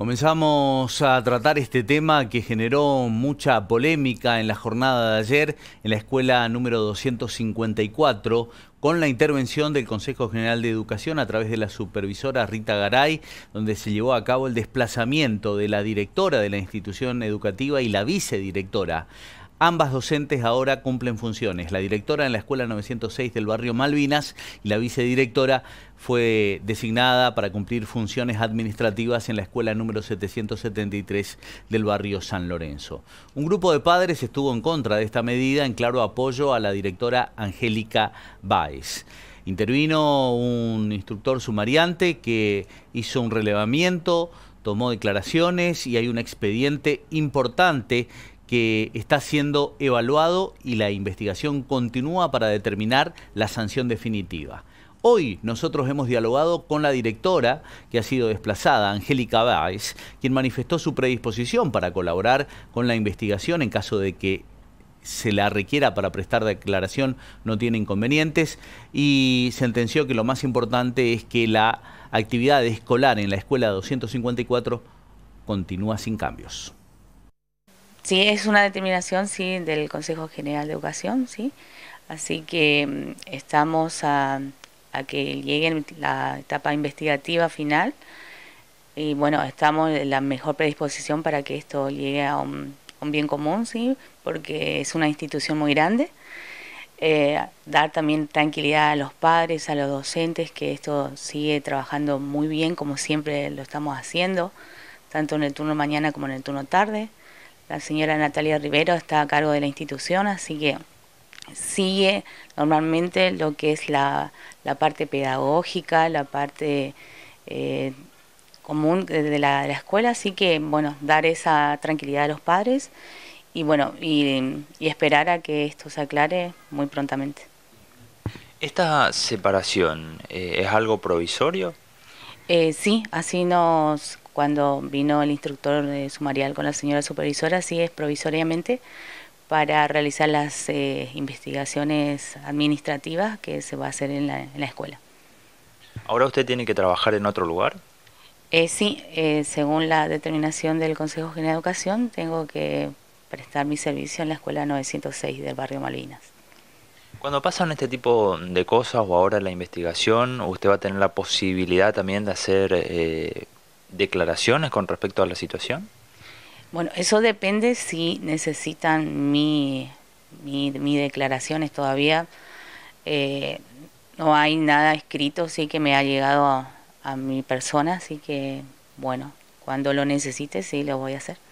Comenzamos a tratar este tema que generó mucha polémica en la jornada de ayer en la escuela número 254 con la intervención del Consejo General de Educación a través de la supervisora Rita Garay, donde se llevó a cabo el desplazamiento de la directora de la institución educativa y la vicedirectora Ambas docentes ahora cumplen funciones. La directora en la Escuela 906 del barrio Malvinas y la vicedirectora fue designada para cumplir funciones administrativas en la escuela número 773 del barrio San Lorenzo. Un grupo de padres estuvo en contra de esta medida en claro apoyo a la directora Angélica Báez. Intervino un instructor sumariante que hizo un relevamiento, tomó declaraciones y hay un expediente importante que está siendo evaluado y la investigación continúa para determinar la sanción definitiva. Hoy nosotros hemos dialogado con la directora que ha sido desplazada, Angélica Báez, quien manifestó su predisposición para colaborar con la investigación en caso de que se la requiera para prestar declaración, no tiene inconvenientes y sentenció que lo más importante es que la actividad escolar en la escuela 254 continúa sin cambios sí, es una determinación sí, del Consejo General de Educación, sí. Así que mm, estamos a, que llegue la etapa investigativa final y bueno, estamos en la mejor predisposición para que esto llegue a un, bien común, sí, porque es una institución muy grande. Eh, dar también tranquilidad a los padres, a los docentes, que esto sigue trabajando muy bien, como siempre lo estamos haciendo, tanto en el turno mañana como en el turno tarde. La señora Natalia Rivero está a cargo de la institución, así que sigue normalmente lo que es la, parte pedagógica, la parte eh, común de la, escuela, así que bueno, dar esa tranquilidad a los padres y bueno, y, esperar a que esto se aclare muy prontamente. ¿Esta separación eh, es algo provisorio? Eh, sí, así nos cuando vino el instructor de sumarial con la señora supervisora, sí es provisoriamente para realizar las eh, investigaciones administrativas que se va a hacer en la, escuela. ¿Ahora usted tiene que trabajar en otro lugar? Eh, sí, eh, según la determinación del Consejo General de Educación, tengo que prestar mi servicio en la escuela 906 del barrio Malvinas. Cuando pasan este tipo de cosas o ahora la investigación, usted va a tener la posibilidad también de hacer declaraciones con respecto a la situación? Bueno, eso depende si necesitan mi, mi, mi declaraciones todavía. Eh, no hay nada escrito, sí que me ha llegado a, a mi persona, así que bueno, cuando lo necesite, sí, lo voy a hacer.